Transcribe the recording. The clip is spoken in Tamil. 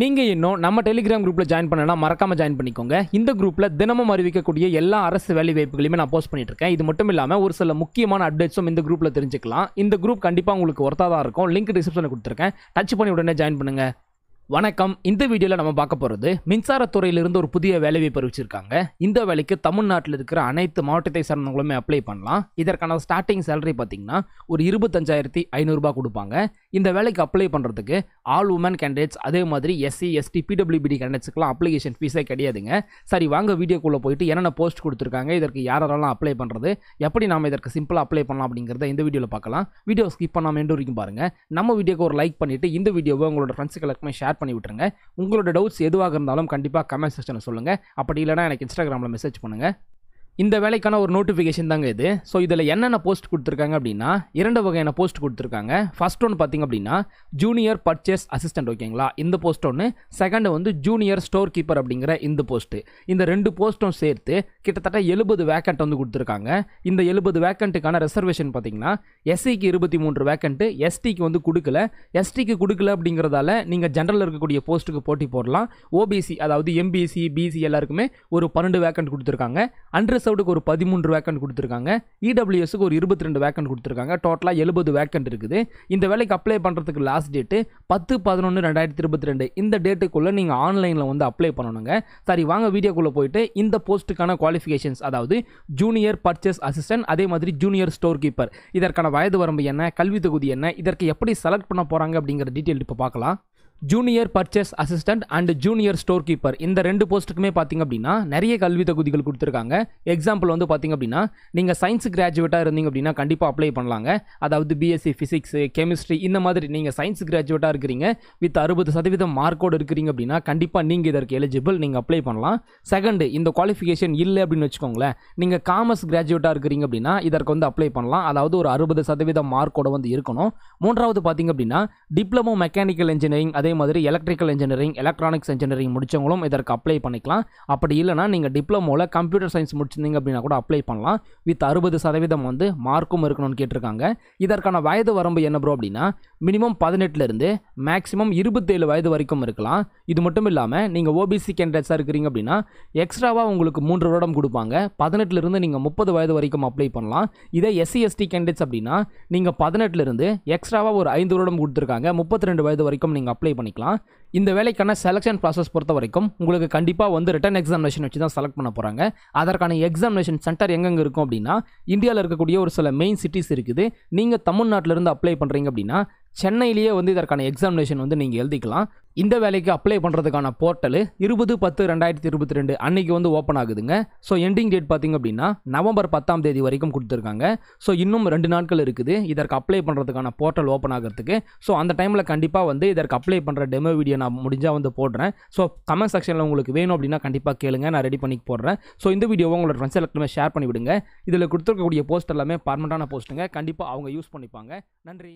நீங்கள் இன்னும் நம்ம டெலிகிராம் குரூப்பில் ஜாயின் பண்ணனா மறக்காமல் ஜாயின் பண்ணிக்கோங்க இந்த குரூப்பில் தினமும் அறிவிக்கக்கூடிய எல்லா அரசு வேலை வாய்ப்புகளையுமே நான் போஸ்ட் பண்ணிட்டுருக்கேன் இருக்கேன் இது மட்டும் இல்லாமல் ஒரு சில முக்கியமான அப்டேட்ஸும் இந்த குரூப்பில் தெரிஞ்சுக்கலாம் இந்த குரூப் கண்டிப்பாக உங்களுக்கு ஒர்த்தாக இருக்கும் லிங்க் டிஸ்கிரிப்ஷனில் கொடுத்துருக்கேன் டச் பண்ணி உடனே ஜாயின் பண்ணுங்கள் வணக்கம் இந்த வீடியோவில் நம்ம பார்க்க போகிறது மின்சாரத்துறையிலிருந்து ஒரு புதிய வேலையை அறிவிச்சிருக்காங்க இந்த வேலைக்கு தமிழ்நாட்டில் இருக்கிற அனைத்து மாவட்டத்தை சார்ந்தவங்களுமே அப்ளை பண்ணலாம் இதற்கான ஸ்டார்டிங் சேலரி பார்த்தீங்கன்னா ஒரு இருபத்தஞ்சாயிரத்தி ஐநூறுரூபா கொடுப்பாங்க இந்த வேலைக்கு அப்ளை பண்ணுறதுக்கு ஆல் உமன் கேண்டிடேட்ஸ் அதே மாதிரி எஸ்சி எஸ்டி பிடபிள்யூபிடி கேண்டிடேட்ஸுக்கெல்லாம் அப்ளிகேஷன் ஃபீஸே கிடையாதுங்க சரி வாங்க வீடியோக்குள்ளே போயிட்டு என்னென்ன போஸ்ட் கொடுத்துருக்காங்க இதற்கு யாரெல்லாம் அப்ளை பண்ணுறது எப்படி நாம் இதற்கு சிம்பிளாக அப்ளை பண்ணலாம் அப்படிங்கிறத இந்த வீடியோவில் பார்க்கலாம் வீடியோ ஸ்கிப் பண்ணாமல் எண்டு வரைக்கும் பாருங்கள் நம்ம வீடியோக்கு ஒரு லைக் பண்ணிவிட்டு இந்த வீடியோவை உங்களோட ஃப்ரெண்ட்ஸுக்கு எல்லாருக்குமே ஷேர் பண்ணி விட்டுருங்க உங்களோட டவுட்ஸ் எதுவாக இருந்தாலும் கண்டிப்பாக கமெண்ட் செக்ஷனில் சொல்லுங்கள் அப்படி இல்லைனா எனக்கு இன்ஸ்டாகிராமில் மெசேஜ் பண்ணுங்கள் இந்த வேலைக்கான ஒரு நோட்டிஃபிகேஷன் தாங்க இது ஸோ இதில் என்னென்ன போஸ்ட் கொடுத்துருக்காங்க அப்படின்னா இரண்டு வகையான போஸ்ட் கொடுத்துருக்காங்க ஃபஸ்ட் ஒன்று பார்த்திங்க அப்படின்னா ஜூனியர் பர்ச்சேஸ் அசிஸ்டன்ட் ஓகேங்களா இந்த போஸ்ட் ஒன்று செகண்டு வந்து ஜூனியர் ஸ்டோர் கீப்பர் அப்படிங்கிற இந்த போஸ்ட்டு இந்த ரெண்டு போஸ்ட்டும் சேர்த்து கிட்டத்தட்ட எழுபது வேக்கண்ட் வந்து கொடுத்துருக்காங்க இந்த எழுபது வேக்கண்ட்டுக்கான ரிசர்வேஷன் பார்த்திங்கன்னா எஸ்சிக்கு இருபத்தி மூன்று வேக்கண்ட்டு எஸ்டிக்கு வந்து கொடுக்கல எஸ்டிக்கு கொடுக்கல அப்படிங்கிறதால நீங்கள் ஜென்ரலில் இருக்கக்கூடிய போஸ்ட்டுக்கு போட்டி போடலாம் ஓபிசி அதாவது எம்பிசி பிசி எல்லாருக்குமே ஒரு பன்னெண்டு வேக்கண்ட் கொடுத்துருக்காங்க அன்ரிசர்வ் அவுட்டுக்கு ஒரு பதிமூன்று வேக்கண்ட் கொடுத்துருக்காங்க இடபிள்யூஎஸ்க்கு e ஒரு இருபத்தி ரெண்டு வேக்கண்ட் கொடுத்துருக்காங்க டோட்டலாக எழுபது வேக்கண்ட் இருக்குது இந்த வேலைக்கு அப்ளை பண்ணுறதுக்கு லாஸ்ட் டேட்டு பத்து பதினொன்று ரெண்டாயிரத்தி இருபத்தி ரெண்டு இந்த டேட்டுக்குள்ளே நீங்கள் ஆன்லைனில் வந்து அப்ளை பண்ணணுங்க சரி வாங்க வீடியோக்குள்ளே போயிட்டு இந்த போஸ்ட்டுக்கான குவாலிஃபிகேஷன்ஸ் அதாவது ஜூனியர் பர்ச்சேஸ் அசிஸ்டன்ட் அதே மாதிரி ஜூனியர் ஸ்டோர் கீப்பர் இதற்கான வயது வரம்பு என்ன கல்வி தொகுதி என்ன இதற்கு எப்படி செலக்ட் பண்ண போகிறாங்க அப்படிங்கிற டீட்டெயில் இப்போ பார்க்கலாம் junior purchase assistant and junior store keeper இந்த ரெண்டு போஸ்ட்டுக்குமே பார்த்திங்க அப்படின்னா நிறைய கல்வி தகுதிகள் கொடுத்துருக்காங்க எக்ஸாம்பிள் வந்து பார்த்திங்க அப்படின்னா நீங்கள் சயின்ஸ் கிராஜுவேட்டாக இருந்தீங்க அப்படின்னா கண்டிப்பாக அப்ளை பண்ணலாங்க அதாவது பிஎஸ்சி ஃபிசிக்ஸு கெமிஸ்ட்ரி இந்த மாதிரி நீங்கள் சயின்ஸ் கிராஜுவேட்டாக இருக்கிறீங்க வித் அறுபது சதவீதம் மார்க்கோடு இருக்கிறீங்க அப்படின்னா கண்டிப்பாக நீங்கள் இதற்கு எலிஜிபிள் நீங்கள் அப்ளை பண்ணலாம் செகண்டு இந்த குவாலிஃபிகேஷன் இல்லை அப்படின்னு வச்சுக்கோங்களேன் நீங்கள் காமர்ஸ் கிராஜுவேட்டாக இருக்கிறீங்க அப்படின்னா இதற்கு வந்து அப்ளை பண்ணலாம் அதாவது ஒரு அறுபது சதவீதம் மார்க்கோடு வந்து இருக்கணும் மூன்றாவது பார்த்திங்க அப்படின்னா டிப்ளமோ மெக்கானிக்கல் இன்ஜினியரிங் அதே அதே மாதிரி எலக்ட்ரிக்கல் இன்ஜினியரிங் எலக்ட்ரானிக்ஸ் இன்ஜினியரிங் முடித்தவங்களும் இதற்கு அப்ளை பண்ணிக்கலாம் அப்படி இல்லைனா நீங்கள் டிப்ளமோவில் கம்ப்யூட்டர் சயின்ஸ் முடிச்சிருந்தீங்க அப்படின்னா கூட அப்ளை பண்ணலாம் வித் அறுபது சதவீதம் வந்து மார்க்கும் இருக்கணும்னு கேட்டிருக்காங்க இதற்கான வயது வரம்பு என்ன ப்ரோ அப்படின்னா மினிமம் பதினெட்டுலேருந்து மேக்ஸிமம் இருபத்தேழு வயது வரைக்கும் இருக்கலாம் இது மட்டும் இல்லாமல் நீங்கள் ஓபிசி கேண்டிடேட்ஸாக இருக்கிறீங்க அப்படின்னா எக்ஸ்ட்ராவாக உங்களுக்கு மூன்று வருடம் கொடுப்பாங்க பதினெட்டுலேருந்து நீங்கள் முப்பது வயது வரைக்கும் அப்ளை பண்ணலாம் இதே எஸ்சி எஸ்டி கேண்டிடேட்ஸ் அப்படின்னா நீங்கள் பதினெட்டுலேருந்து எக்ஸ்ட்ராவாக ஒரு ஐந்து வருடம் கொடுத்துருக்காங்க முப்பத்தி ரெண்டு வயது வரைக்கும் நீங்கள் அப்ளை பண்ணிக்கலாம் இந்த வேலைக்கான செலெக்ஷன் ப்ராசஸ் பொறுத்த வரைக்கும் உங்களுக்கு கண்டிப்பாக வந்து ரிட்டன் எக்ஸாமினேஷன் வச்சு தான் செலக்ட் பண்ண போகிறாங்க அதற்கான எக்ஸாமினேஷன் சென்டர் எங்கெங்கே இருக்கும் அப்படின்னா இந்தியாவில் இருக்கக்கூடிய ஒரு சில மெயின் சிட்டிஸ் இருக்குது நீங்கள் தமிழ்நாட்டிலிருந்து அப்ளை பண்ணுறீங்க அப்படின்னா சென்னையிலேயே வந்து இதற்கான எக்ஸாமினேஷன் வந்து நீங்கள் எழுதிக்கலாம் இந்த வேலைக்கு அப்ளை பண்ணுறதுக்கான போர்ட்டலு இருபது பத்து ரெண்டாயிரத்தி இருபத்தி ரெண்டு அன்றைக்கி வந்து ஓப்பன் ஆகுதுங்க ஸோ எண்டிங் டேட் பார்த்திங்க அப்படின்னா நவம்பர் பத்தாம் தேதி வரைக்கும் கொடுத்துருக்காங்க ஸோ இன்னும் ரெண்டு நாட்கள் இருக்குது இதற்கு அப்ளை பண்ணுறதுக்கான போர்ட்டல் ஓப்பன் ஆகிறதுக்கு ஸோ அந்த டைமில் கண்டிப்பாக வந்து இதற்கு அப்ளை பண்ணுற டெமோ வீடியோ நான் முடிஞ்சால் வந்து போடுறேன் ஸோ கமெண்ட் செக்ஷனில் உங்களுக்கு வேணும் அப்படின்னா கண்டிப்பாக கேளுங்க நான் ரெடி பண்ணி போடுறேன் ஸோ இந்த வீடியோவை உங்களோட ஃப்ரெண்ட்ஸ் எல்லாருமே ஷேர் பண்ணிவிடுங்க இதில் கொடுத்துருக்கக்கூடிய போஸ்ட் எல்லாமே பர்மனண்டான போஸ்ட்டுங்க கண்டிப்பாக அவங்க யூஸ் பண்ணிப்பாங்க நன்றி